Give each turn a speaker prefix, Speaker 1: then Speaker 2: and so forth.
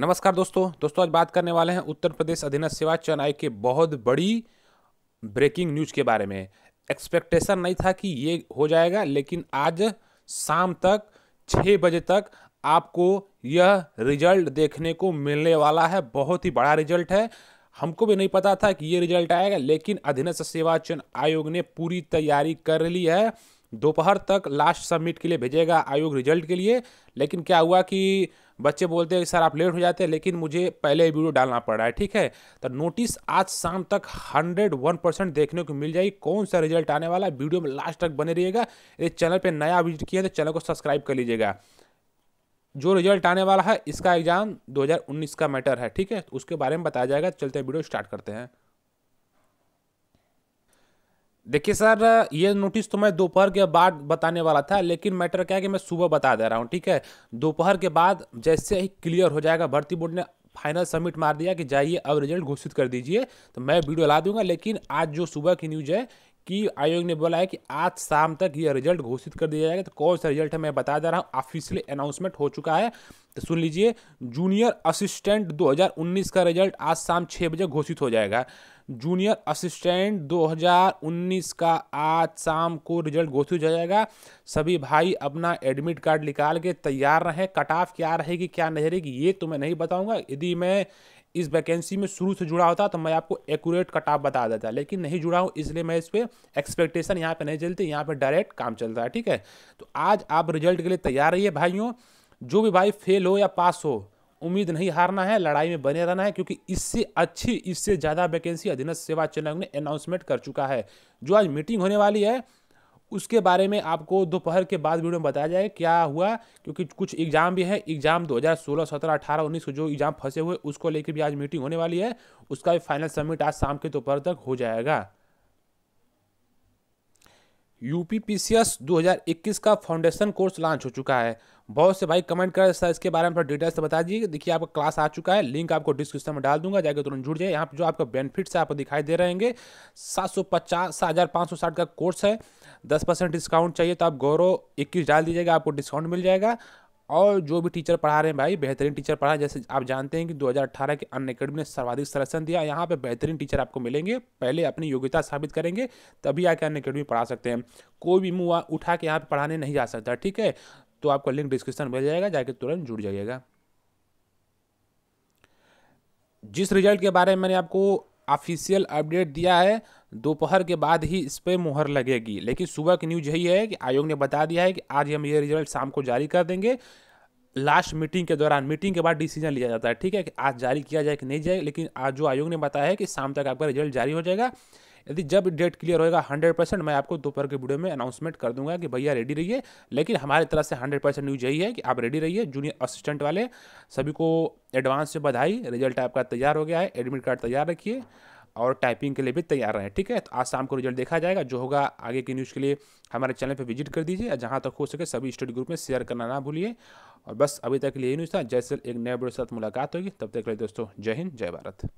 Speaker 1: नमस्कार दोस्तों दोस्तों आज बात करने वाले हैं उत्तर प्रदेश अधीनस्थ सेवा चयन आयोग के बहुत बड़ी ब्रेकिंग न्यूज के बारे में एक्सपेक्टेशन नहीं था कि ये हो जाएगा लेकिन आज शाम तक छः बजे तक आपको यह रिजल्ट देखने को मिलने वाला है बहुत ही बड़ा रिजल्ट है हमको भी नहीं पता था कि ये रिजल्ट आएगा लेकिन अधीनस्थ सेवा चयन आयोग ने पूरी तैयारी कर ली है दोपहर तक लास्ट सबमिट के लिए भेजेगा आयोग रिजल्ट के लिए लेकिन क्या हुआ कि बच्चे बोलते हैं सर आप लेट हो जाते हैं लेकिन मुझे पहले वीडियो डालना पड़ रहा है ठीक है तो नोटिस आज शाम तक 101 परसेंट देखने को मिल जाएगी कौन सा रिजल्ट आने वाला है वीडियो में लास्ट तक बने रहिएगा यदि चैनल पर नया विजिट किया तो चैनल को सब्सक्राइब कर लीजिएगा जो रिजल्ट आने वाला है इसका एग्जाम 2019 का मैटर है ठीक है तो उसके बारे में बताया जाएगा चलते हैं वीडियो स्टार्ट करते हैं देखिए सर ये नोटिस तो मैं दोपहर के बाद बताने वाला था लेकिन मैटर क्या है कि मैं सुबह बता दे रहा हूँ ठीक है दोपहर के बाद जैसे ही क्लियर हो जाएगा भर्ती बोर्ड ने फाइनल सबमिट मार दिया कि जाइए अब रिजल्ट घोषित कर दीजिए तो मैं वीडियो ला दूंगा लेकिन आज जो सुबह की न्यूज है कि आयोग ने बोला है कि आज शाम तक ये रिजल्ट घोषित कर दिया जाएगा तो कौन सा रिजल्ट है मैं बता दे रहा हूँ ऑफिशियली अनाउंसमेंट हो चुका है तो सुन लीजिए जूनियर असिस्टेंट 2019 का रिजल्ट आज शाम छः बजे घोषित हो जाएगा जूनियर असिस्टेंट 2019 का आज शाम को रिजल्ट घोषित हो जाएगा सभी भाई अपना एडमिट कार्ड निकाल के तैयार रहें कट ऑफ क्या रहेगी क्या नहीं रहेगी ये तो मैं नहीं बताऊंगा यदि मैं इस वैकेंसी में शुरू से जुड़ा होता तो मैं आपको एक्यूरेट कट ऑफ बता देता लेकिन नहीं जुड़ा हूँ इसलिए मैं इस पर एक्सपेक्टेशन यहाँ पे नहीं चलती यहाँ पर डायरेक्ट काम चलता है ठीक है तो आज आप रिजल्ट के लिए तैयार रहिए भाइयों जो भी भाई फेल हो या पास हो उम्मीद नहीं हारना है लड़ाई में बने रहना है क्योंकि इससे अच्छी इससे ज़्यादा वैकेंसी अधीनस्थ सेवा चयन आयोग ने अनाउंसमेंट कर चुका है जो आज मीटिंग होने वाली है उसके बारे में आपको दोपहर के बाद वीडियो में बताया जाए क्या हुआ क्योंकि कुछ एग्जाम भी है एग्जाम 2016, 17, 18, 19 जो एग्जाम फंसे हुए उसको लेकर भी आज मीटिंग होने वाली है उसका भी फाइनल सबमिट आज शाम के दोपहर तक हो जाएगा हज़ार इक्कीस का फाउंडेशन कोर्स लॉन्च हो चुका है बहुत से भाई कमेंट कर सर इसके बारे में थोड़ा डिटेल्स से बता दीजिए देखिए आपका क्लास आ चुका है लिंक आपको डिस्क्रिप्शन में डाल दूंगा जाकर तुरंत जुड़ जाए यहाँ पर जो आपका बेनिफिट्स आपको दिखाई दे रहेंगे सात सौ पचास सात हज़ार पाँच सौ साठ का कोर्स है दस परसेंट डिस्काउंट चाहिए तो आप गौरव इक्कीस डाल दीजिएगा आपको डिस्काउंट मिल जाएगा और जो भी टीचर पढ़ा रहे हैं भाई बेहतरीन टीचर पढ़ा जैसे आप जानते हैं कि 2018 के अन अकेडमी ने सर्वाधिक संरक्षण दिया यहाँ पे बेहतरीन टीचर आपको मिलेंगे पहले अपनी योग्यता साबित करेंगे तभी आके अन अकेडमी पढ़ा सकते हैं कोई भी मुँह उठा के यहाँ पर पढ़ाने नहीं जा सकता ठीक है तो आपको लिंक डिस्क्रिप्शन मिल जाएगा जाके तुरंत जुड़ जाइएगा जिस रिजल्ट के बारे में मैंने आपको ऑफिशियल अपडेट दिया है दोपहर के बाद ही इस पर मुहर लगेगी लेकिन सुबह की न्यूज यही है कि आयोग ने बता दिया है कि आज हम ये रिजल्ट शाम को जारी कर देंगे लास्ट मीटिंग के दौरान मीटिंग के बाद डिसीजन लिया जाता है ठीक है कि आज जारी किया जाए कि नहीं जाए लेकिन आज जो आयोग ने बताया है कि शाम तक आपका रिजल्ट जारी हो जाएगा यदि जब डेट क्लियर होएगा हंड्रेड परसेंट मैं आपको दोपहर के वीडियो में अनाउंसमेंट कर दूंगा कि भैया रेडी रहिए लेकिन हमारे तरफ से हंड्रेड परसेंट न्यूज यही है कि आप रेडी रहिए जूनियर असिस्टेंट वाले सभी को एडवांस से बधाई रिजल्ट आपका तैयार हो गया है एडमिट कार्ड तैयार रखिए और टाइपिंग के लिए भी तैयार रहें ठीक है तो आज शाम को रिजल्ट देखा जाएगा जो होगा आगे की न्यूज़ के लिए हमारे चैनल पर विजिट कर दीजिए जहाँ तक हो सके सभी स्टडी ग्रुप में शेयर करना ना भूलिए और बस अभी तक के लिए न्यूज़ था जैसे एक नए वीडियो के साथ मुलाकात होगी तब तक के लिए दोस्तों जय हिंद जय भारत